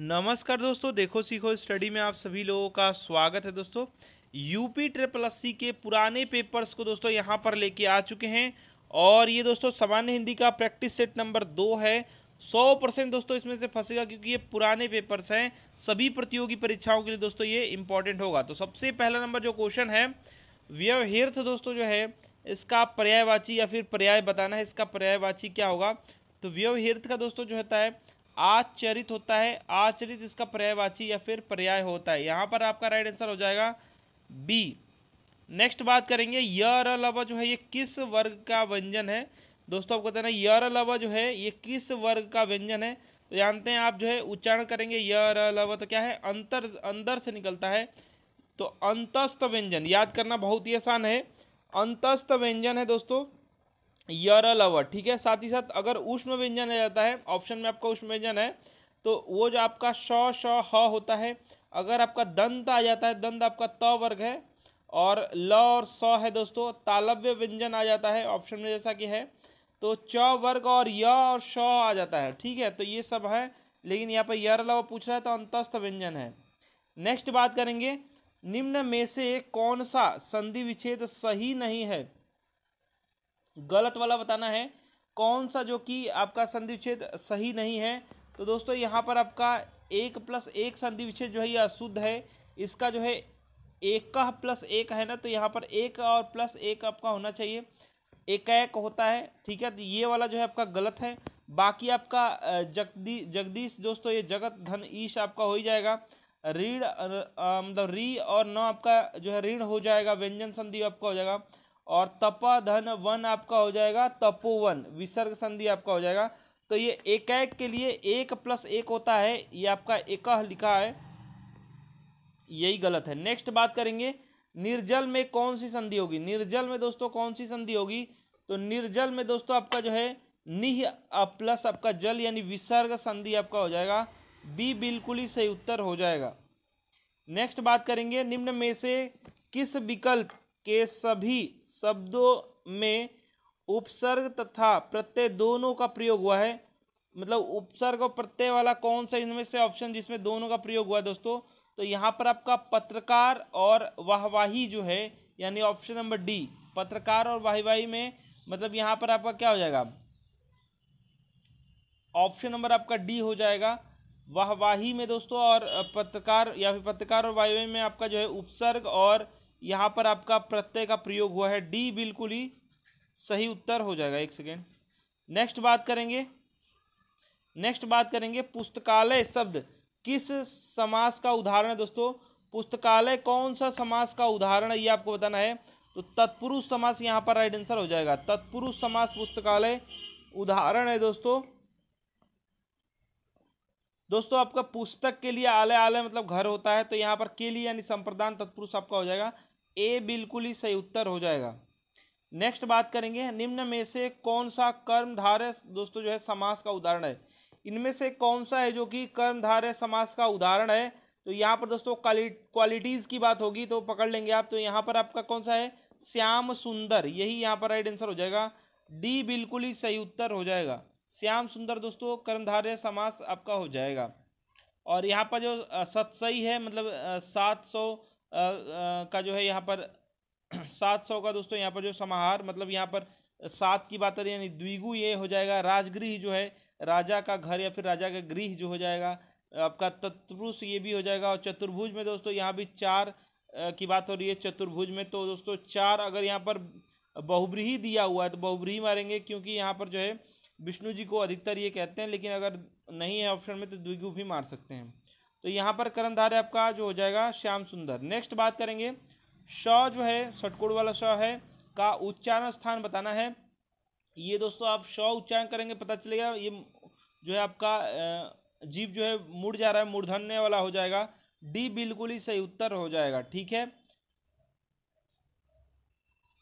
नमस्कार दोस्तों देखो सीखो स्टडी में आप सभी लोगों का स्वागत है दोस्तों यूपी ट्रिपल सी के पुराने पेपर्स को दोस्तों यहाँ पर लेके आ चुके हैं और ये दोस्तों सामान्य हिंदी का प्रैक्टिस सेट नंबर दो है सौ परसेंट दोस्तों इसमें से फंसेगा क्योंकि ये पुराने पेपर्स हैं सभी प्रतियोगी परीक्षाओं के लिए दोस्तों ये इंपॉर्टेंट होगा तो सबसे पहला नंबर जो क्वेश्चन है व्यवहार्थ दोस्तों जो है इसका पर्यायवाची या फिर पर्याय बताना है इसका पर्यायवाची क्या होगा तो व्यवहार्थ का दोस्तों जो होता है आचरित होता है आचरित इसका पर्यायवाची या फिर पर्याय होता है यहाँ पर आपका राइट आंसर हो जाएगा बी नेक्स्ट बात करेंगे यर लवा जो है ये किस वर्ग का व्यंजन है दोस्तों आपको बताना यर लवा जो है ये किस वर्ग का व्यंजन है तो जानते हैं आप जो है उच्चारण करेंगे यर लवा तो क्या है अंतर अंदर से निकलता है तो अंतस्थ व्यंजन याद करना बहुत ही आसान है अंतस्थ व्यंजन है दोस्तों यरलवर ठीक है साथ ही साथ अगर उष्ण व्यंजन आ जाता है ऑप्शन में आपका उष्ण व्यंजन है तो वो जो आपका श श ह होता है अगर आपका दंत आ जाता है दंत आपका त वर्ग है और ल और स है दोस्तों तालव्य व्यंजन आ जाता है ऑप्शन में जैसा कि है तो च वर्ग और य और श आ जाता है ठीक है तो ये सब है लेकिन यहाँ पर यर अलावा पूछ रहा है तो अंतस्थ व्यंजन है नेक्स्ट बात करेंगे निम्न में से कौन सा संधि विच्छेद सही नहीं है गलत वाला बताना है कौन सा जो कि आपका संधि विच्छेद सही नहीं है तो दोस्तों यहाँ पर आपका एक प्लस एक संधि विच्छेद जो है यह अशुद्ध है इसका जो है एक का प्लस एक है ना तो यहाँ पर एक और प्लस एक आपका होना चाहिए एकाएक होता है ठीक है तो ये वाला जो है आपका गलत है बाकी आपका जगदी जगदीश दोस्तों ये जगत धन ईश आपका हो ही जाएगा ऋण मतलब री और न आपका जो है ऋण हो जाएगा व्यंजन संधि आपका हो जाएगा और धन वन आपका हो जाएगा तपोवन विसर्ग संधि आपका हो जाएगा तो ये एकाएक के लिए एक प्लस एक होता है ये आपका एकह लिखा है यही गलत है नेक्स्ट बात करेंगे निर्जल में कौन सी संधि होगी निर्जल में दोस्तों कौन सी संधि होगी तो निर्जल में दोस्तों आपका जो है निह प्लस आपका जल यानी विसर्ग संधि आपका हो जाएगा बी बिल्कुल ही सही उत्तर हो जाएगा नेक्स्ट बात करेंगे निम्न में से किस विकल्प के सभी शब्दों में उपसर्ग तथा प्रत्यय दोनों का प्रयोग हुआ है मतलब उपसर्ग और प्रत्यय वाला कौन सा इनमें से ऑप्शन जिसमें दोनों का प्रयोग हुआ है दोस्तों तो यहाँ पर आपका पत्रकार और वाहवाही जो है यानी ऑप्शन नंबर डी पत्रकार और वाहवाही में मतलब यहाँ पर आपका क्या हो जाएगा ऑप्शन नंबर आपका डी हो जाएगा वाहवाही में दोस्तों और पत्रकार या फिर पत्रकार और वाहवाही में आपका जो है उपसर्ग और यहाँ पर आपका प्रत्यय का प्रयोग हुआ है डी बिल्कुल ही सही उत्तर हो जाएगा एक सेकेंड नेक्स्ट बात करेंगे नेक्स्ट बात करेंगे पुस्तकालय शब्द किस समास का उदाहरण है दोस्तों पुस्तकालय कौन सा समास का उदाहरण है ये आपको बताना है तो तत्पुरुष समास यहाँ पर राइट आंसर हो जाएगा तत्पुरुष समास पुस्तकालय उदाहरण है दोस्तों दोस्तों आपका पुस्तक के लिए आलय आलय मतलब घर होता है तो यहाँ पर के लिए यानी संप्रदान तत्पुरुष आपका हो जाएगा ए बिल्कुल ही सही उत्तर हो जाएगा नेक्स्ट बात करेंगे निम्न में से कौन सा कर्मधारय दोस्तों जो है समास का उदाहरण है इनमें से कौन सा है जो कि कर्मधारय समास का उदाहरण है तो यहाँ पर दोस्तों क्वालिटीज़ की बात होगी तो पकड़ लेंगे आप तो यहाँ पर आपका कौन सा है श्याम सुंदर यही यहाँ पर राइट आंसर हो जाएगा डी बिल्कुल ही सही उत्तर हो जाएगा श्याम सुंदर दोस्तों कर्मधारय समास आपका हो जाएगा और यहाँ पर जो सही है मतलब सात सौ का जो है यहाँ पर सात सौ का दोस्तों यहाँ पर जो समाहार मतलब यहाँ पर सात की बात यानी द्विगु ये हो जाएगा राजगृह जो है राजा का घर या फिर राजा का गृह जो हो जाएगा आपका तत्पुरुष ये भी हो जाएगा और चतुर्भुज में दोस्तों यहाँ भी चार की बात हो रही है चतुर्भुज में तो दोस्तों चार अगर यहाँ पर बहुब्रीही दिया हुआ है तो बहुब्रीही मारेंगे क्योंकि यहाँ पर जो है विष्णु जी को अधिकतर ये कहते हैं लेकिन अगर नहीं है ऑप्शन में तो द्विगु भी मार सकते हैं तो यहाँ पर कर्णधार आपका जो हो जाएगा श्याम सुंदर नेक्स्ट बात करेंगे श जो है सटकोड़ वाला श है का उच्चारण स्थान बताना है ये दोस्तों आप श उच्चारण करेंगे पता चलेगा ये जो है आपका जीव जो है मुड़ जा रहा है मूर्धन्य वाला हो जाएगा डी बिल्कुल ही सही उत्तर हो जाएगा ठीक है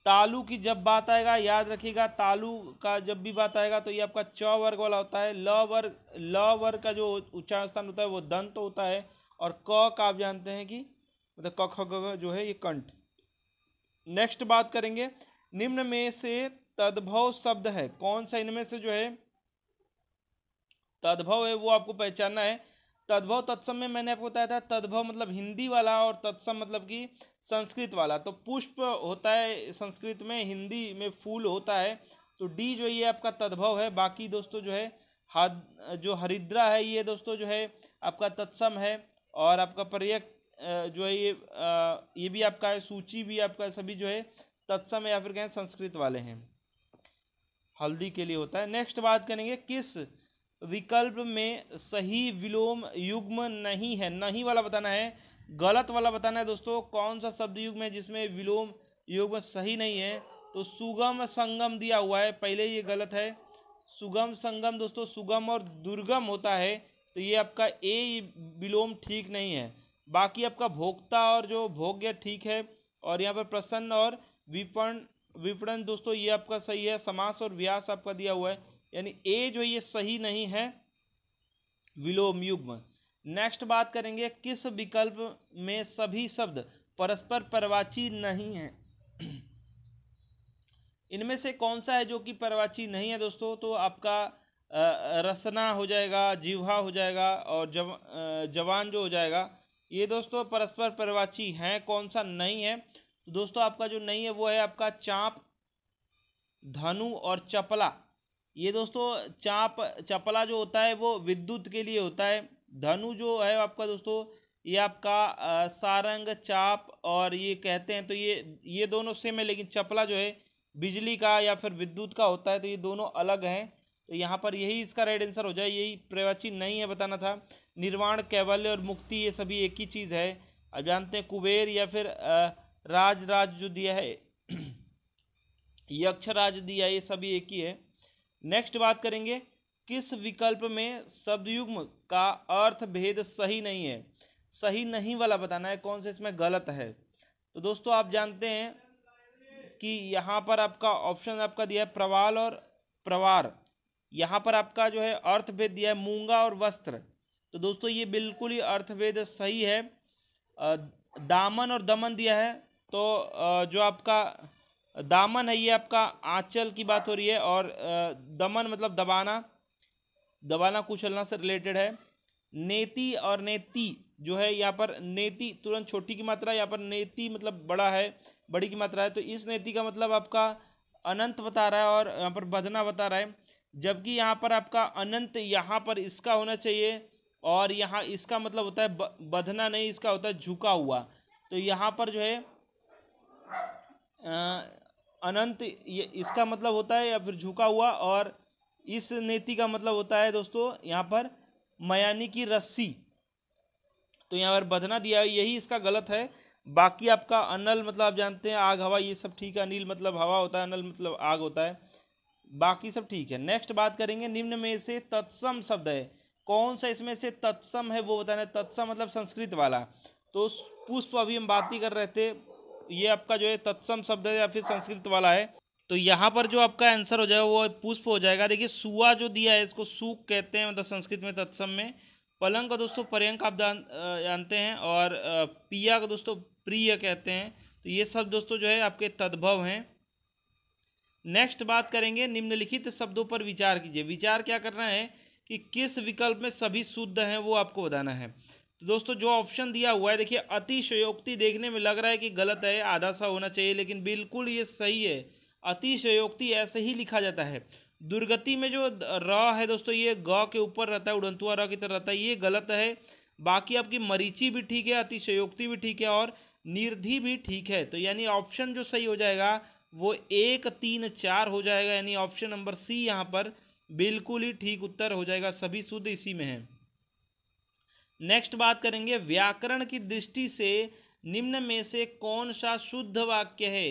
तालू की जब बात आएगा याद रखिएगा तालू का जब भी बात आएगा तो ये आपका च वर्ग वाला होता है ल वर्ग ल वर्ग का जो उच्चारण स्थान होता है वो दंत तो होता है और क का आप जानते हैं कि मतलब क ख ग जो है ये कंठ नेक्स्ट बात करेंगे निम्न में से तद्भव शब्द है कौन सा इनमें से जो है तद्भव है वो आपको पहचानना है तद्भव तत्सम में मैंने आपको बताया था तद्भव मतलब हिंदी वाला और तत्सम मतलब कि संस्कृत वाला तो पुष्प होता है संस्कृत में हिंदी में फूल होता है तो डी जो ये आपका तद्भव है बाकी दोस्तों जो है हाद जो हरिद्रा है ये दोस्तों जो है आपका तत्सम है और आपका पर्यक जो है ये ये भी आपका है सूची भी आपका सभी जो है तत्सम या फिर कहें संस्कृत वाले हैं हल्दी के लिए होता है नेक्स्ट बात करेंगे किस विकल्प में सही विलोम युग्म नहीं है नहीं वाला बताना है गलत वाला बताना है दोस्तों कौन सा शब्द युग्म है जिसमें विलोम युग्म सही नहीं है तो सुगम संगम दिया हुआ है पहले ये गलत है सुगम संगम दोस्तों सुगम और दुर्गम होता है तो ये आपका ए विलोम ठीक नहीं है बाकी आपका भोक्ता और जो भोग्य ठीक है और यहाँ पर प्रसन्न और विपण विपणन दोस्तों ये आपका सही है समास और व्यास आपका दिया हुआ है यानी ए जो ये सही नहीं है विलोम युग्म नेक्स्ट बात करेंगे किस विकल्प में सभी शब्द परस्पर परवाची नहीं है इनमें से कौन सा है जो कि परवाची नहीं है दोस्तों तो आपका रसना हो जाएगा जीवा हो जाएगा और जव जवान जो हो जाएगा ये दोस्तों परस्पर परवाची हैं कौन सा नहीं है तो दोस्तों आपका जो नहीं है वो है आपका चाँप धनु और चपला ये दोस्तों चाप चपला जो होता है वो विद्युत के लिए होता है धनु जो है आपका दोस्तों ये आपका सारंग चाप और ये कहते हैं तो ये ये दोनों सेम है लेकिन चपला जो है बिजली का या फिर विद्युत का होता है तो ये दोनों अलग हैं तो यहाँ पर यही इसका राइट आंसर हो जाए यही प्रवाची नहीं है बताना था निर्वाण कैवल्य और मुक्ति ये सभी एक ही चीज़ है अब जानते हैं कुबेर या फिर राज राज जो दिया है यक्षराज दिया ये सभी एक ही है नेक्स्ट बात करेंगे किस विकल्प में शब्दयुग्म का अर्थ भेद सही नहीं है सही नहीं वाला बताना है कौन से इसमें गलत है तो दोस्तों आप जानते हैं कि यहाँ पर आपका ऑप्शन आपका दिया है प्रवाल और प्रवार यहाँ पर आपका जो है अर्थभेद दिया है मूंगा और वस्त्र तो दोस्तों ये बिल्कुल ही अर्थभेद सही है दामन और दमन दिया है तो जो आपका दामन है ये आपका आंचल की बात हो रही है और दमन मतलब दबाना दबाना कुचलना से रिलेटेड है नेति और नेति जो है यहाँ पर नेति तुरंत छोटी की मात्रा यहाँ पर नेति मतलब बड़ा है बड़ी की मात्रा है तो इस नेति का मतलब आपका अनंत बता रहा है और यहाँ पर बधना बता रहा है जबकि यहाँ पर आपका अनंत यहाँ पर इसका होना चाहिए और यहाँ इसका मतलब होता है बधना नहीं इसका होता है झुका हुआ तो यहाँ पर जो है अनंत ये इसका मतलब होता है या फिर झुका हुआ और इस नेति का मतलब होता है दोस्तों यहाँ पर मयानी की रस्सी तो यहाँ पर बधना दिया है यही इसका गलत है बाकी आपका अनल मतलब आप जानते हैं आग हवा ये सब ठीक है अनिल मतलब हवा होता है अनल मतलब आग होता है बाकी सब ठीक है नेक्स्ट बात करेंगे निम्न में से तत्सम शब्द है कौन सा इसमें से तत्सम है वो बताना तत्सम मतलब संस्कृत वाला तो पुष्प अभी हम बात ही कर रहे थे ये आपका जो है तत्सम शब्द है या फिर संस्कृत वाला है तो यहाँ पर जो आपका आंसर हो जाएगा वो पुष्प हो जाएगा देखिए सुआ जो दिया है इसको सूख कहते हैं मतलब संस्कृत में तत्सम में पलंग का दोस्तों पर्यंक आप जानते हैं और पिया का दोस्तों प्रिय कहते हैं तो ये सब दोस्तों जो है आपके तद्भव हैं नेक्स्ट बात करेंगे निम्नलिखित शब्दों पर विचार कीजिए विचार क्या करना है कि किस विकल्प में सभी शुद्ध हैं वो आपको बताना है तो दोस्तों जो ऑप्शन दिया हुआ है देखिए अतिशयोक्ति देखने में लग रहा है कि गलत है आधा सा होना चाहिए लेकिन बिल्कुल ये सही है अतिशयोक्ति ऐसे ही लिखा जाता है दुर्गति में जो र है दोस्तों ये ग के ऊपर रहता है उड़ंतुआ र की तरह रहता है ये गलत है बाकी आपकी मरीची भी ठीक है अतिशयोक्ति भी ठीक है और निर्धि भी ठीक है तो यानी ऑप्शन जो सही हो जाएगा वो एक तीन चार हो जाएगा यानी ऑप्शन नंबर सी यहाँ पर बिल्कुल ही ठीक उत्तर हो जाएगा सभी शुद्ध इसी में है नेक्स्ट बात करेंगे व्याकरण की दृष्टि से निम्न में से कौन सा शुद्ध वाक्य है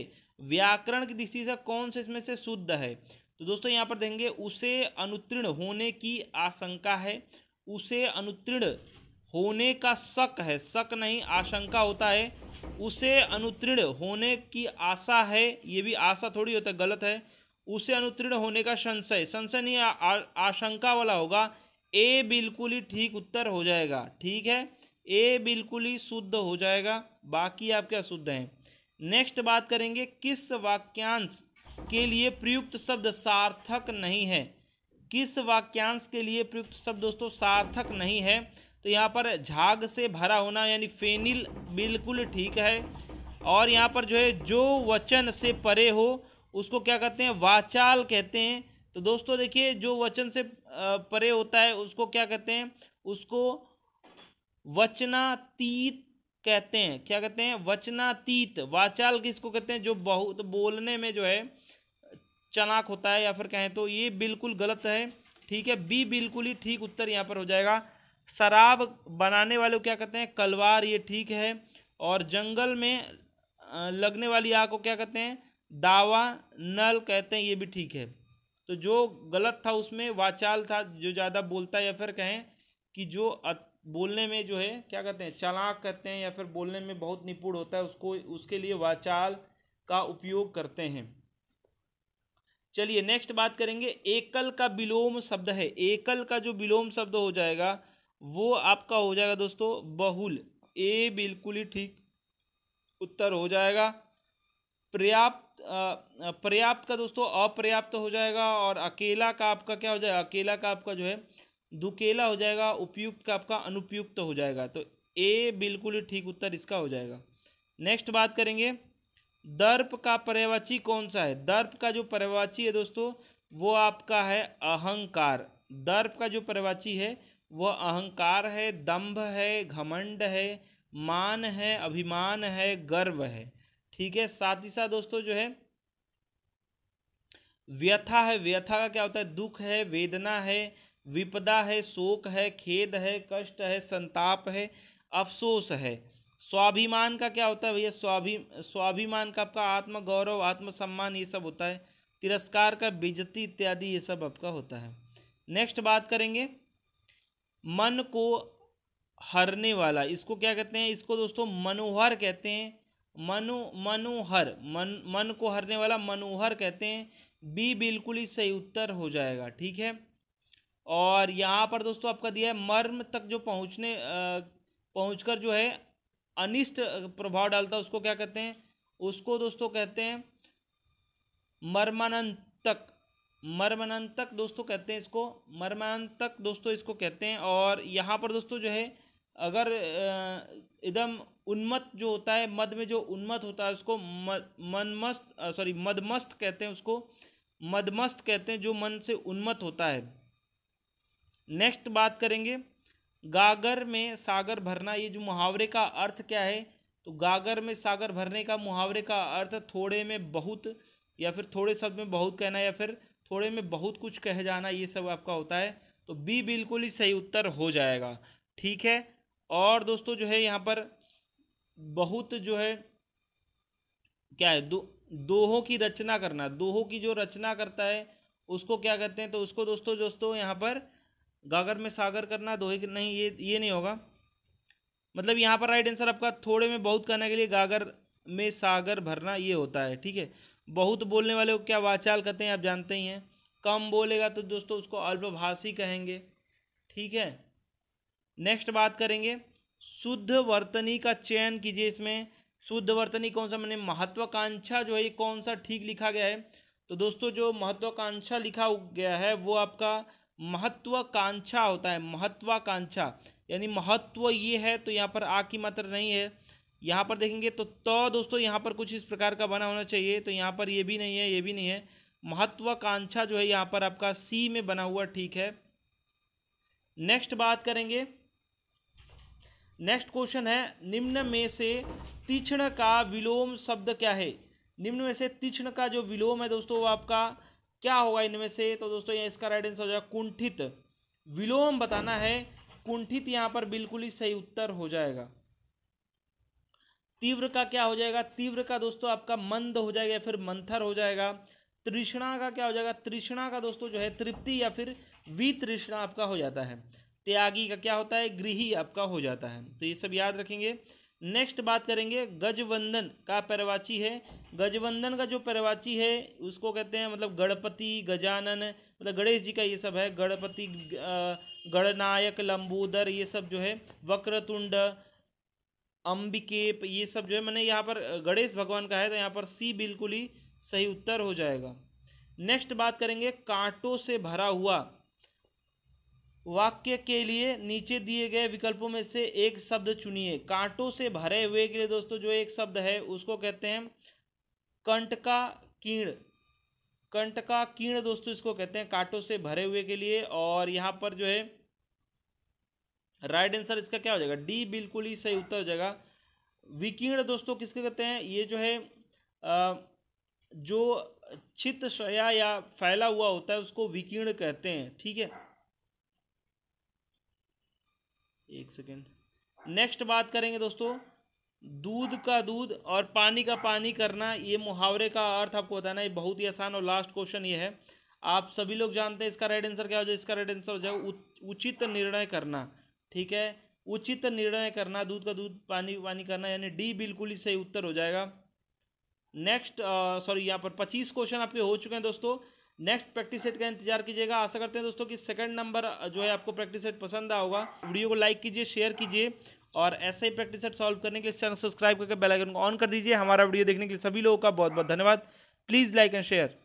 व्याकरण की दृष्टि से कौन से इसमें से शुद्ध है तो दोस्तों यहाँ पर देंगे उसे अनुत्तीर्ण होने की आशंका है उसे अनुत्तीर्ण होने का शक है शक नहीं आशंका होता है उसे अनुत्तीर्ण होने की आशा है ये भी आशा थोड़ी होता है गलत है उसे अनुत्तीर्ण होने का संशय संशय नहीं आ, आ, आशंका वाला होगा ए बिल्कुल ही ठीक उत्तर हो जाएगा ठीक है ए बिल्कुल ही शुद्ध हो जाएगा बाकी आपके अशुद्ध हैं नेक्स्ट बात करेंगे किस वाक्यांश के लिए प्रयुक्त शब्द सार्थक नहीं है किस वाक्यांश के लिए प्रयुक्त शब्द दोस्तों सार्थक नहीं है तो यहाँ पर झाग से भरा होना यानी फेनिल बिल्कुल ठीक है और यहाँ पर जो है जो वचन से परे हो उसको क्या कहते हैं वाचाल कहते हैं तो दोस्तों देखिए जो वचन से परे होता है उसको क्या कहते हैं उसको वचनातीत कहते हैं क्या कहते हैं वचनातीत वाचाल किसको कहते हैं जो बहुत बोलने में जो है चनाक होता है या फिर कहें तो ये बिल्कुल गलत है ठीक है बी बिल्कुल ही ठीक उत्तर यहाँ पर हो जाएगा शराब बनाने वाले को क्या कहते हैं कलवार ये ठीक है और जंगल में लगने वाली आग को क्या कहते हैं दावा नल कहते हैं ये भी ठीक है तो जो गलत था उसमें वाचाल था जो ज़्यादा बोलता है या फिर कहें कि जो बोलने में जो है क्या कहते हैं चलाक कहते हैं या फिर बोलने में बहुत निपुण होता है उसको उसके लिए वाचाल का उपयोग करते हैं चलिए नेक्स्ट बात करेंगे एकल का विलोम शब्द है एकल का जो विलोम शब्द हो जाएगा वो आपका हो जाएगा दोस्तों बहुल ए बिल्कुल ही ठीक उत्तर हो जाएगा पर्याप्त पर्याप्त का दोस्तों अपर्याप्त हो जाएगा और अकेला का आपका क्या हो जाएगा अकेला का आपका जो है दुकेला हो जाएगा उपयुक्त का आपका अनुपयुक्त हो जाएगा तो ए बिल्कुल ही ठीक उत्तर इसका हो जाएगा नेक्स्ट बात करेंगे दर्प का पर्यवाची कौन सा है दर्प का जो पर्यवाची है दोस्तों वो आपका है अहंकार दर्प का जो पर्यवाची है वह अहंकार है दंभ है घमंड है मान है अभिमान है गर्व है ठीक है साथ ही साथ दोस्तों जो है व्यथा है व्यथा का क्या होता है दुख है वेदना है विपदा है शोक है खेद है कष्ट है संताप है अफसोस है स्वाभिमान का क्या होता है भैया स्वाभि स्वाभिमान का आपका आत्मगौरव आत्मसम्मान ये सब होता है तिरस्कार का बिजती इत्यादि ये सब आपका होता है नेक्स्ट बात करेंगे मन को हरने वाला इसको क्या कहते हैं इसको दोस्तों मनोहर कहते हैं मनु मनोहर मन मन को हरने वाला मनोहर कहते हैं बी बिल्कुल ही सही उत्तर हो जाएगा ठीक है और यहाँ पर दोस्तों आपका दिया है मर्म तक जो पहुँचने पहुँच जो है अनिष्ट प्रभाव डालता है उसको क्या कहते हैं उसको दोस्तों कहते हैं मर्मानंतक मर्मानंतक दोस्तों कहते हैं इसको मर्मानंतक दोस्तों इसको कहते हैं और यहाँ पर दोस्तों जो है अगर एकदम उन्मत्त जो होता है मद में जो उन्मत्त होता है उसको मनमस्त सॉरी मदमस्त कहते हैं उसको मदमस्त कहते हैं जो मन से उन्मत्त होता है नेक्स्ट बात करेंगे गागर में सागर भरना ये जो मुहावरे का अर्थ क्या है तो गागर में सागर भरने का मुहावरे का अर्थ थोड़े में बहुत या फिर थोड़े शब्द में बहुत कहना या फिर थोड़े में बहुत कुछ कह जाना ये सब आपका होता है तो बी बिल्कुल ही सही उत्तर हो जाएगा ठीक है और दोस्तों जो है यहाँ पर बहुत जो है क्या है दो दोहों की रचना करना दोहों की जो रचना करता है उसको क्या कहते हैं तो उसको दोस्तों दोस्तों यहाँ पर गागर में सागर करना दोहे नहीं ये ये नहीं होगा मतलब यहाँ पर राइट आंसर आपका थोड़े में बहुत करने के लिए गागर में सागर भरना ये होता है ठीक है बहुत बोलने वाले को क्या वाचाल कहते हैं आप जानते ही हैं कम बोलेगा तो दोस्तों उसको अल्पभाषी कहेंगे ठीक है नेक्स्ट बात करेंगे शुद्ध वर्तनी का चयन कीजिए इसमें शुद्ध वर्तनी कौन सा मैंने महत्वाकांक्षा जो है ये कौन सा ठीक लिखा गया है तो दोस्तों जो महत्वाकांक्षा लिखा गया है वो आपका महत्वाकांक्षा होता है महत्वाकांक्षा यानी महत्व ये है तो यहाँ पर आ की मात्रा नहीं है यहाँ पर देखेंगे तो तो दोस्तों यहाँ पर कुछ इस प्रकार का बना होना चाहिए तो यहाँ पर ये भी नहीं है ये भी नहीं है महत्वाकांक्षा जो है यहाँ पर आपका सी में बना हुआ ठीक है नेक्स्ट बात करेंगे नेक्स्ट क्वेश्चन है निम्न में से तीक्ष्ण का विलोम शब्द क्या है निम्न में से तीक्ष्ण का जो विलोम है दोस्तों वो आपका क्या होगा इनमें से तो दोस्तों ये इसका राइट आंसर हो जाएगा कुंठित विलोम बताना है कुंठित यहाँ पर बिल्कुल ही सही उत्तर हो जाएगा तीव्र का क्या हो जाएगा तीव्र का दोस्तों आपका मंद हो जाएगा या फिर मंथर हो जाएगा तृष्णा का क्या हो जाएगा तृष्णा का दोस्तों जो है तृप्ति या फिर वितृष्णा आपका हो जाता है त्यागी का क्या होता है गृही आपका हो जाता है तो ये सब याद रखेंगे नेक्स्ट बात करेंगे गजवंदन का परवाची है गजवंदन का जो परवाची है उसको कहते हैं मतलब गणपति गजानन मतलब गणेश जी का ये सब है गणपति गणनायक लंबूदर ये सब जो है वक्रतुंड अम्बिकेप ये सब जो है मैंने यहाँ पर गणेश भगवान का है तो यहाँ पर सी बिल्कुल ही सही उत्तर हो जाएगा नेक्स्ट बात करेंगे कांटों से भरा हुआ वाक्य के लिए नीचे दिए गए विकल्पों में से एक शब्द चुनिए कांटों से भरे हुए के लिए दोस्तों जो एक शब्द है उसको कहते हैं कंटका कंट कंटका कीण दोस्तों इसको कहते हैं कांटों से भरे हुए के लिए और यहाँ पर जो है राइट आंसर इसका क्या हो जाएगा डी बिल्कुल ही सही उत्तर हो जाएगा विकीर्ण दोस्तों किसके कहते हैं ये जो है आ, जो छित शया या फैला हुआ होता है उसको विकीर्ण कहते हैं ठीक है एक सेकेंड नेक्स्ट बात करेंगे दोस्तों दूध का दूध और पानी का पानी करना ये मुहावरे का अर्थ आपको बताना है बहुत ही आसान और लास्ट क्वेश्चन ये है आप सभी लोग जानते हैं इसका राइट आंसर क्या हो जाए इसका राइट आंसर हो जाए उचित निर्णय करना ठीक है उचित निर्णय करना दूध का दूध पानी पानी करना यानी डी बिल्कुल ही सही उत्तर हो जाएगा नेक्स्ट सॉरी यहाँ पर पच्चीस क्वेश्चन आपके हो चुके हैं दोस्तों नेक्स्ट प्रैक्टिस सेट का इंतजार कीजिएगा आशा करते हैं दोस्तों कि सेकंड नंबर जो है आपको प्रैक्टिस सेट पसंद आएगा वीडियो को लाइक कीजिए शेयर कीजिए और ऐसे ही प्रैक्टिस सेट सॉल्व करने के लिए चैनल सब्सक्राइब करके बेल आइकन को ऑन कर दीजिए हमारा वीडियो देखने के लिए सभी लोगों का बहुत बहुत धन्यवाद प्लीज़ लाइक एंड शेयर